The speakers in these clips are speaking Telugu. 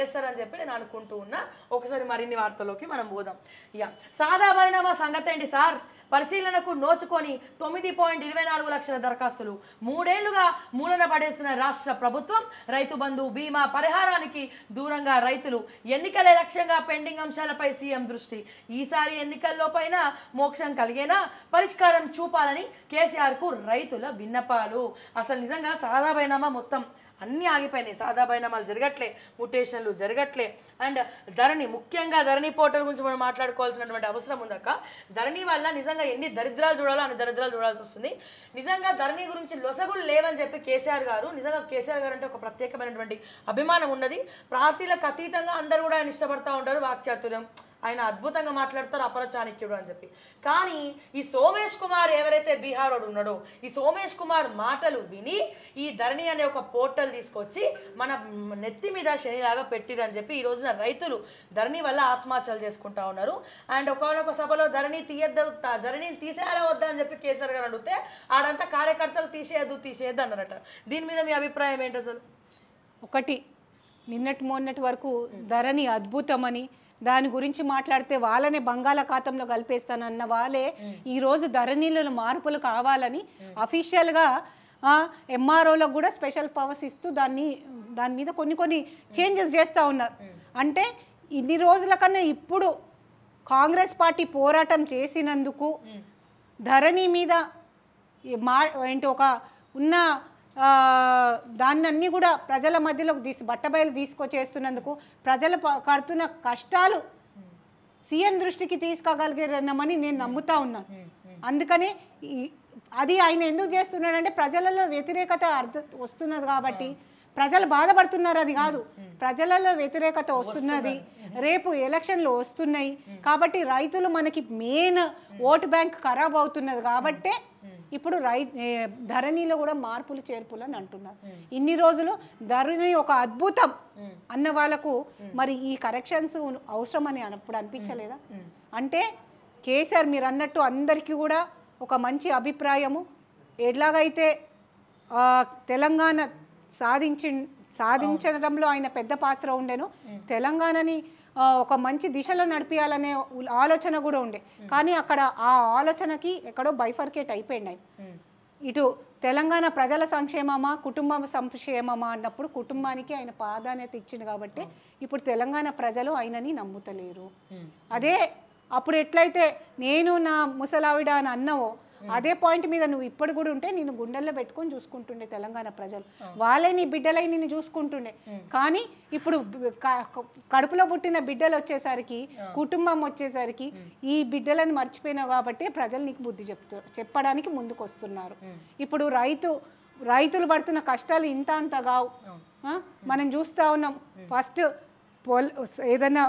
చేస్తారని చెప్పి నేను అనుకుంటూ ఉన్నా ఒకసారి మరిన్ని వార్తల్లోకి మనం పోదాం ఇక సాదా పరిణామా సంగతి ఏంటి సార్ పరిశీలనకు నోచుకొని తొమ్మిది పాయింట్ ఇరవై నాలుగు లక్షల దరఖాస్తులు మూడేళ్లుగా మూలన పడేసిన రాష్ట్ర ప్రభుత్వం రైతు బంధు బీమా పరిహారానికి దూరంగా రైతులు ఎన్నికల లక్ష్యంగా పెండింగ్ అంశాలపై సీఎం దృష్టి ఈసారి ఎన్నికల్లో పైన మోక్షం కలిగేనా పరిష్కారం చూపాలని కేసీఆర్కు రైతుల విన్నపాలు అసలు నిజంగా సాదా పరిణామ మొత్తం అన్నీ ఆగిపోయినాయి సాదా బైనామాలు జరగట్లే ముటేషన్లు జరగట్లే అండ్ ధరణి ముఖ్యంగా ధరణి పోర్టల్ గురించి మనం మాట్లాడుకోవాల్సినటువంటి అవసరం ఉందక్క ధరణి వల్ల నిజంగా ఎన్ని దరిద్రాలు చూడాలో అన్ని దరిద్రాలు చూడాల్సి వస్తుంది నిజంగా ధరణి గురించి లొసగులు లేవని చెప్పి కేసీఆర్ గారు నిజంగా కేసీఆర్ గారు అంటే ఒక ప్రత్యేకమైనటువంటి అభిమానం ఉన్నది ప్రార్థీలకు అతీతంగా అందరూ కూడా ఆయన ఇష్టపడతా ఉంటారు వాక్చాతుర్యం ఆయన అద్భుతంగా మాట్లాడతారు అపర చాణక్యుడు అని చెప్పి కానీ ఈ సోమేష్ కుమార్ ఎవరైతే బీహారోడు ఉన్నాడో ఈ సోమేష్ కుమార్ మాటలు విని ఈ ధరణి అనే ఒక పోర్టల్ తీసుకొచ్చి మన నెత్తి మీద శనిలాగా పెట్టిరని చెప్పి ఈ రోజున రైతులు ధరణి వల్ల ఆత్మహత్యలు చేసుకుంటా ఉన్నారు అండ్ ఒకనొక సభలో ధరణి తీయద్దు ధరణిని తీసేయాలా వద్దా అని చెప్పి కేసీఆర్ గారు అడిగితే ఆడంతా కార్యకర్తలు తీసేయద్దు తీసేయద్దు అన్నారట దీని మీద మీ అభిప్రాయం ఏంటి అసలు ఒకటి నిన్నటి మొన్నటి వరకు ధరణి అద్భుతమని దాని గురించి మాట్లాడితే వాళ్ళనే బంగాళాఖాతంలో కలిపేస్తానన్న వాళ్ళే ఈరోజు ధరణీలను మార్పులు కావాలని అఫీషియల్గా ఎంఆర్ఓలకు కూడా స్పెషల్ పవర్స్ ఇస్తూ దాన్ని దాని మీద కొన్ని కొన్ని చేంజెస్ చేస్తూ ఉన్నారు అంటే ఇన్ని రోజుల కన్నా ఇప్పుడు కాంగ్రెస్ పార్టీ పోరాటం చేసినందుకు ధరణి మీద మా ఏంటి ఒక ఉన్న దాన్ని కూడా ప్రజల మధ్యలోకి తీసి బట్టబయలు తీసుకొచ్చేస్తున్నందుకు ప్రజలు కడుతున్న కష్టాలు సీఎం దృష్టికి తీసుకోగలిగినమని నేను నమ్ముతా ఉన్నాను అందుకనే అది ఆయన ఎందుకు చేస్తున్నాడంటే ప్రజలలో వ్యతిరేకత అర్థ వస్తున్నది కాబట్టి ప్రజలు బాధపడుతున్నారు అది కాదు ప్రజలలో వ్యతిరేకత వస్తున్నది రేపు ఎలక్షన్లు వస్తున్నాయి కాబట్టి రైతులు మనకి మెయిన్ ఓటు బ్యాంక్ ఖరాబ్ అవుతున్నది కాబట్టే ఇప్పుడు రై ధరణిలో కూడా మార్పులు చేర్పులు అని అంటున్నారు ఇన్ని రోజులు ధరణి ఒక అద్భుతం అన్న వాళ్ళకు మరి ఈ కరెక్షన్స్ అవసరం అని అప్పుడు అనిపించలేదా అంటే కేసీఆర్ మీరు అన్నట్టు అందరికీ కూడా ఒక మంచి అభిప్రాయము ఎలాగైతే తెలంగాణ సాధించి సాధించడంలో ఆయన పెద్ద పాత్ర ఉండేను తెలంగాణని ఒక మంచి దిశలో నడిపించాలనే ఆలోచన కూడా ఉండే కానీ అక్కడ ఆ ఆలోచనకి ఎక్కడో బైఫర్కేట్ అయిపోయినాయి ఇటు తెలంగాణ ప్రజల సంక్షేమమా కుటుంబ సంక్షేమమా అన్నప్పుడు కుటుంబానికి ఆయన ప్రాధాన్యత ఇచ్చింది కాబట్టి ఇప్పుడు తెలంగాణ ప్రజలు ఆయనని నమ్ముతలేరు అదే అప్పుడు ఎట్లయితే నేను నా ముసలావిడ అని అన్నవో అదే పాయింట్ మీద నువ్వు ఇప్పుడు కూడా ఉంటే నేను గుండెల్లో పెట్టుకొని చూసుకుంటుండే తెలంగాణ ప్రజలు వాళ్ళే నీ బిడ్డలై నేను చూసుకుంటుండే కానీ ఇప్పుడు కడుపులో పుట్టిన బిడ్డలు వచ్చేసరికి కుటుంబం వచ్చేసరికి ఈ బిడ్డలను మర్చిపోయినావు కాబట్టి ప్రజలు నీకు బుద్ధి చెప్తూ చెప్పడానికి ముందుకు వస్తున్నారు ఇప్పుడు రైతు రైతులు పడుతున్న కష్టాలు ఇంత అంత కావు మనం చూస్తూ ఉన్నాం ఫస్ట్ పొల ఏదైనా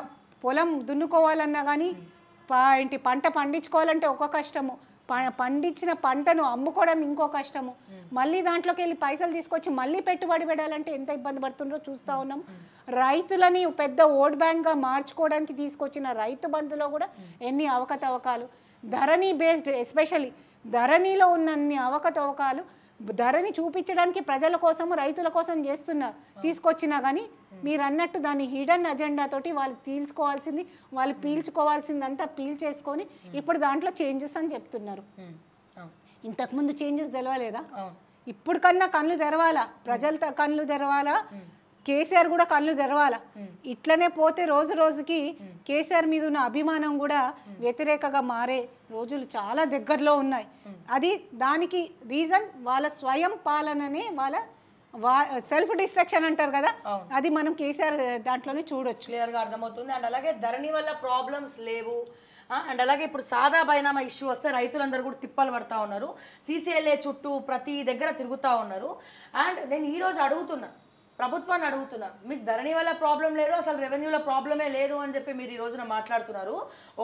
పొలం దున్నుకోవాలన్నా కానీ ఏంటి పంట పండించుకోవాలంటే ఒక కష్టము పండించిన పంటను అమ్ముకోవడం ఇంకో కష్టము మళ్ళీ దాంట్లోకి వెళ్ళి పైసలు తీసుకొచ్చి మళ్ళీ పెట్టుబడి పెట్టాలంటే ఎంత ఇబ్బంది పడుతుందో చూస్తూ ఉన్నాం రైతులని పెద్ద ఓట్ బ్యాంక్గా మార్చుకోవడానికి తీసుకొచ్చిన రైతు బంధులో కూడా ఎన్ని అవకతవకాలు ధరణి బేస్డ్ ఎస్పెషలీ ధరణిలో ఉన్న అన్ని అవకతవకాలు ధరని చూపించడానికి ప్రజల కోసము రైతుల కోసం చేస్తున్న తీసుకొచ్చినా కానీ మీరు అన్నట్టు దాన్ని హిడన్ అజెండా తోటి వాళ్ళు తీల్చుకోవాల్సింది వాళ్ళు పీల్చుకోవాల్సిందంతా పీల్చేసుకొని ఇప్పుడు దాంట్లో చేంజెస్ అని చెప్తున్నారు ఇంతకుముందు చేంజెస్ తెలవలేదా ఇప్పుడు కన్నా కళ్ళు తెరవాలా ప్రజల కళ్ళు తెరవాలా కేసీఆర్ కూడా కళ్ళు తెరవాల ఇట్లనే పోతే రోజు రోజుకి కేసీఆర్ మీద ఉన్న అభిమానం కూడా వ్యతిరేకగా మారే రోజులు చాలా దగ్గరలో ఉన్నాయి అది దానికి రీజన్ వాళ్ళ స్వయం పాలననే వాళ్ళ వా సెల్ఫ్ డిస్ట్రక్షన్ అంటారు కదా అది మనం కేసీఆర్ దాంట్లోనే చూడొచ్చు క్లియర్గా అర్థమవుతుంది అండ్ అలాగే ధరణి వల్ల ప్రాబ్లమ్స్ లేవు అండ్ అలాగే ఇప్పుడు సాదా బైనామా ఇష్యూ వస్తే రైతులందరూ కూడా తిప్పలు పడతా ఉన్నారు సీసీఎల్ఏ చుట్టూ ప్రతి దగ్గర తిరుగుతూ ఉన్నారు అండ్ నేను ఈరోజు అడుగుతున్నా ప్రభుత్వాన్ని అడుగుతున్నాం మీకు ధరణి వల్ల ప్రాబ్లం లేదు అసలు రెవెన్యూల ప్రాబ్లమే లేదు అని చెప్పి మీరు ఈ రోజున మాట్లాడుతున్నారు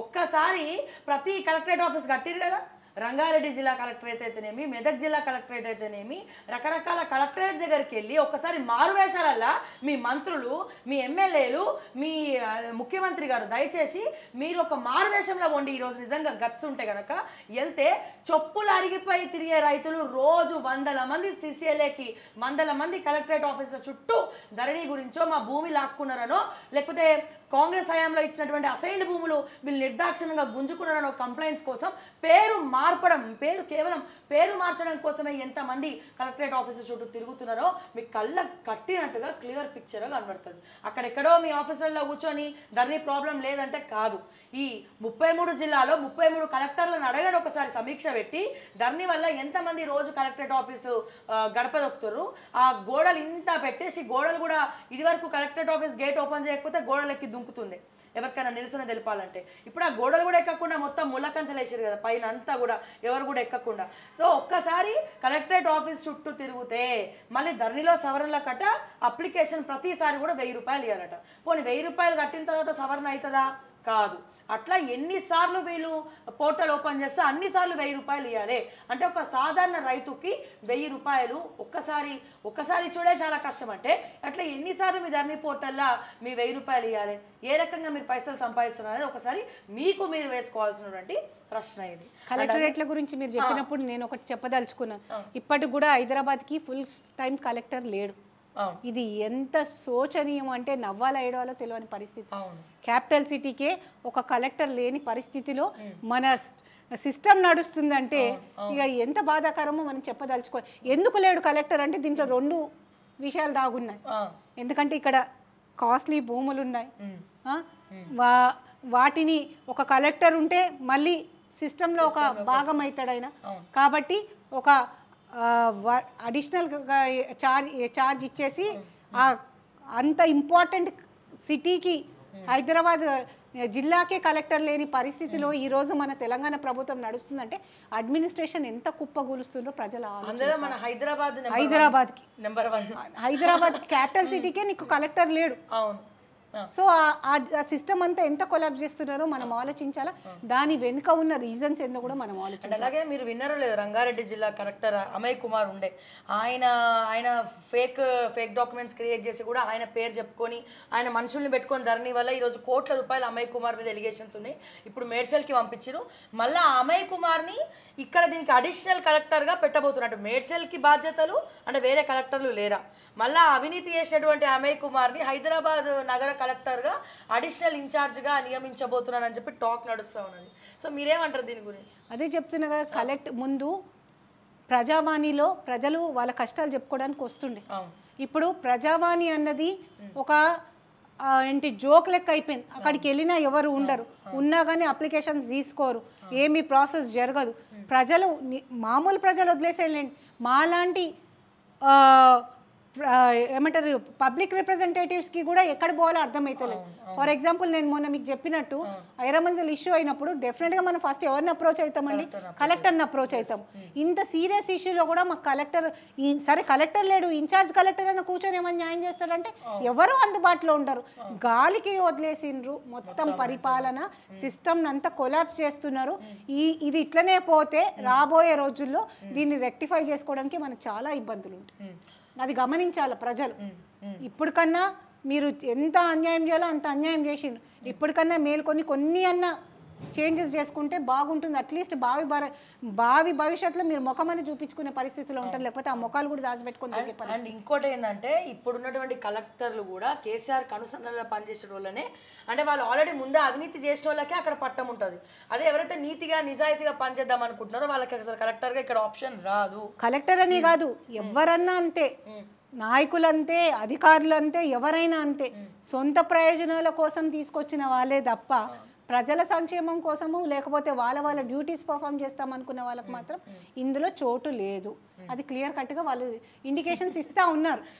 ఒక్కసారి ప్రతి కలెక్టరేట్ ఆఫీస్ కట్టిరు కదా రంగారెడ్డి జిల్లా కలెక్టరేట్ అయితేనేమి మెదక్ జిల్లా కలెక్టరేట్ అయితేనేమి రకరకాల కలెక్టరేట్ దగ్గరికి వెళ్ళి ఒక్కసారి మారువేషాలల్లా మీ మంత్రులు మీ ఎమ్మెల్యేలు మీ ముఖ్యమంత్రి గారు దయచేసి మీరు ఒక మారువేషంలో వండి ఈరోజు నిజంగా గచ్చు ఉంటే గనక వెళ్తే చొప్పులు అరిగిపోయి తిరిగే రైతులు రోజు వందల మంది సిసిఎల్ఏకి వందల మంది కలెక్టరేట్ ఆఫీసుల చుట్టూ ధరణి గురించో మా భూమి లాక్కున్నారనో లేకపోతే కాంగ్రెస్ హయాంలో ఇచ్చినటువంటి అసైన్డ్ భూములు వీళ్ళు నిర్దాక్షిణ్యంగా గుంజుకున్నారన్న కంప్లైంట్స్ కోసం పేరు మార్పడం పేరు కేవలం పేరు మార్చడం కోసమే ఎంతమంది కలెక్టరేట్ ఆఫీసర్ చుట్టూ తిరుగుతున్నారో మీ కళ్ళ కట్టినట్టుగా క్లియర్ పిక్చర్ కనబడుతుంది అక్కడెక్కడో మీ ఆఫీసర్లో కూర్చొని ధరణి ప్రాబ్లం లేదంటే కాదు ఈ ముప్పై మూడు జిల్లాలో ముప్పై మూడు కలెక్టర్లను అడగడం ఒకసారి సమీక్ష పెట్టి ధరణి వల్ల ఎంతమంది రోజు కలెక్టరేట్ ఆఫీసు గడపదొక్కుతారు ఆ గోడలు ఇంత పెట్టేసి గోడలు కూడా ఇదివరకు కలెక్టరేట్ ఆఫీస్ గేట్ ఓపెన్ చేయకపోతే గోడలెక్కి దుంకుతుంది ఎవరికైనా నిరసన తెలిపాలంటే ఇప్పుడు ఆ గోడలు కూడా ఎక్కకుండా మొత్తం ముళ్ళకంచెలు వేసారు కదా పైన అంతా కూడా ఎవరు కూడా ఎక్కకుండా సో ఒక్కసారి కలెక్టరేట్ ఆఫీస్ చుట్టూ తిరిగితే మళ్ళీ ధరణిలో సవరణల కట్ట అప్లికేషన్ ప్రతిసారి కూడా వెయ్యి రూపాయలు ఇవ్వాలట పోనీ వెయ్యి రూపాయలు కట్టిన తర్వాత సవరణ అవుతుందా కాదు అట్లా ఎన్నిసార్లు వీళ్ళు పోర్టల్ ఓపెన్ చేస్తే అన్నిసార్లు వెయ్యి రూపాయలు ఇవ్వాలి అంటే ఒక సాధారణ రైతుకి వెయ్యి రూపాయలు ఒక్కసారి ఒక్కసారి చూడే చాలా కష్టం అంటే అట్లా ఎన్నిసార్లు మీ ధరణి పోర్టల్లా మీ వెయ్యి రూపాయలు ఇవ్వాలి ఏ రకంగా మీరు పైసలు సంపాదిస్తున్నారు అనేది ఒకసారి మీకు మీరు వేసుకోవాల్సినటువంటి ప్రశ్న ఇది కలెక్టరేట్ల గురించి మీరు చెప్పినప్పుడు నేను ఒకటి చెప్పదలుచుకున్నాను ఇప్పటికి కూడా హైదరాబాద్కి ఫుల్ టైం కలెక్టర్ లేడు ఇది ఎంత శోచనీయం అంటే నవ్వాలో ఏడవాలో తెలియని పరిస్థితి క్యాపిటల్ సిటీకే ఒక కలెక్టర్ లేని పరిస్థితిలో మన సిస్టమ్ నడుస్తుందంటే ఇక ఎంత బాధాకరమో మనం చెప్పదలుచుకో ఎందుకు లేడు కలెక్టర్ అంటే దీంట్లో రెండు విషయాలు దాగున్నాయి ఎందుకంటే ఇక్కడ కాస్ట్లీ భూములు ఉన్నాయి వా వాటిని ఒక కలెక్టర్ ఉంటే మళ్ళీ సిస్టంలో ఒక భాగం అవుతాడు ఆయన కాబట్టి ఒక అడిషనల్ చార్జ్ చార్జ్ ఇచ్చేసి అంత ఇంపార్టెంట్ సిటీకి హైదరాబాద్ జిల్లాకే కలెక్టర్ లేని పరిస్థితిలో ఈ రోజు మన తెలంగాణ ప్రభుత్వం నడుస్తుందంటే అడ్మినిస్ట్రేషన్ ఎంత కుప్పగూలుస్తుందో ప్రజల మన హైదరాబాద్ హైదరాబాద్కి హైదరాబాద్ క్యాపిటల్ సిటీకే నీకు కలెక్టర్ లేడు అవును సో ఆ సిస్టమ్ అంతా ఎంత కొలాబ్ చేస్తున్నారో మనం ఆలోచించాలా దాని వెనుక ఉన్న రీజన్స్ ఏందో కూడా మనం ఆలోచించాలి అలాగే మీరు విన్నారో లేదు రంగారెడ్డి జిల్లా కలెక్టర్ అమయ్ కుమార్ ఉండే ఆయన ఆయన ఫేక్ ఫేక్ డాక్యుమెంట్స్ క్రియేట్ చేసి కూడా ఆయన పేరు చెప్పుకొని ఆయన మనుషుల్ని పెట్టుకొని ధరణి వల్ల ఈరోజు కోట్ల రూపాయలు అమయ్ కుమార్ మీద ఎలిగేషన్స్ ఉన్నాయి ఇప్పుడు మేడ్చల్కి పంపించారు మళ్ళీ అమయ్ కుమార్ని ఇక్కడ దీనికి అడిషనల్ కలెక్టర్గా పెట్టబోతున్నట్టు మేడ్చల్కి బాధ్యతలు అంటే వేరే కలెక్టర్లు లేరా మళ్ళీ అవినీతి చేసినటువంటి అమయ్ కుమార్ని హైదరాబాద్ నగర కలెక్టర్గా అడిషనల్ ఇన్ఛార్జ్గా నియమించబోతున్నానని చెప్పి టాక్ నడుస్తూ ఉన్నది సో మీరేమంటారు దీని గురించి అదే చెప్తున్నా కదా కలెక్ట్ ముందు ప్రజావాణిలో ప్రజలు వాళ్ళ కష్టాలు చెప్పుకోవడానికి వస్తుండే ఇప్పుడు ప్రజావాణి అన్నది ఒక ఏంటి జోక్ లెక్క అయిపోయింది అక్కడికి వెళ్ళినా ఎవరు ఉండరు ఉన్నా కానీ అప్లికేషన్స్ తీసుకోరు ఏమీ ప్రాసెస్ జరగదు ప్రజలు మామూలు ప్రజలు వదిలేసేయండి మాలాంటి ఏమంటారు పబ్లిక్ కి కూడా ఎక్కడ పోవాలో అర్థమవుతలేదు ఫర్ ఎగ్జాంపుల్ నేను మొన్న మీకు చెప్పినట్టు ఐరమంజల్ ఇష్యూ అయినప్పుడు డెఫినెట్గా మనం ఫస్ట్ ఎవరిని అప్రోచ్ అవుతామండి కలెక్టర్ని అప్రోచ్ అవుతాం hmm. ఇంత సీరియస్ ఇష్యూలో కూడా మాకు కలెక్టర్ సరే కలెక్టర్ లేడు ఇన్ఛార్జ్ కలెక్టర్ అని కూర్చొని ఏమైనా న్యాయం చేస్తాడంటే ఎవరు అందుబాటులో ఉండరు గాలికి వదిలేసిండ్రు మొత్తం పరిపాలన సిస్టమ్ అంతా కొలాబ్స్ hmm. చేస్తున్నారు hmm. ఈ ఇది ఇట్లనే పోతే రాబోయే రోజుల్లో దీన్ని రెక్టిఫై చేసుకోవడానికి మనకు చాలా ఇబ్బందులు ఉంటాయి అది గమనించాలి ప్రజలు ఇప్పుడు మీరు ఎంత అన్యాయం చేయాలో అంత అన్యాయం చేసిండ్రు ఇప్పటికన్నా మేల్కొని కొన్ని అన్న చేంజెస్ చేసుకుంటే బాగుంటుంది అట్లీస్ట్ భావి బావి భవిష్యత్తులో మీరు అని చూపించుకునే పరిస్థితిలో ఉంటారు లేకపోతే ఆ ముఖాలు కూడా దాచిపెట్టుకుని అండ్ ఇంకోటి ఏంటంటే ఇప్పుడున్నటువంటి కలెక్టర్లు కూడా కేసీఆర్ కనుసన్నలో పనిచేసే వాళ్ళనే అంటే వాళ్ళు ఆల్రెడీ ముందే అవినీతి చేసిన వాళ్ళకే అక్కడ పట్టం ఉంటుంది అదే ఎవరైతే నీతిగా నిజాయితీగా పనిచేద్దాం అనుకుంటున్నారో వాళ్ళకి అసలు కలెక్టర్గా ఇక్కడ ఆప్షన్ రాదు కలెక్టర్ అని కాదు ఎవరన్నా అంతే నాయకులంతే అధికారులంతే ఎవరైనా అంతే సొంత ప్రయోజనాల కోసం తీసుకొచ్చిన వాళ్ళే తప్ప ప్రజల సంక్షేమం కోసము లేకపోతే వాళ్ళ వాళ్ళ డ్యూటీస్ పర్ఫామ్ చేస్తాం అనుకునే వాళ్ళకి మాత్రం ఇందులో చోటు లేదు అది క్లియర్ కట్గా వాళ్ళు ఇండికేషన్స్ ఇస్తూ ఉన్నారు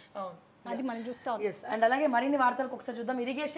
అది మనం చూస్తాం అండ్ అలాగే మరిన్ని వార్తలకు ఒకసారి చూద్దాం ఇరిగేషన్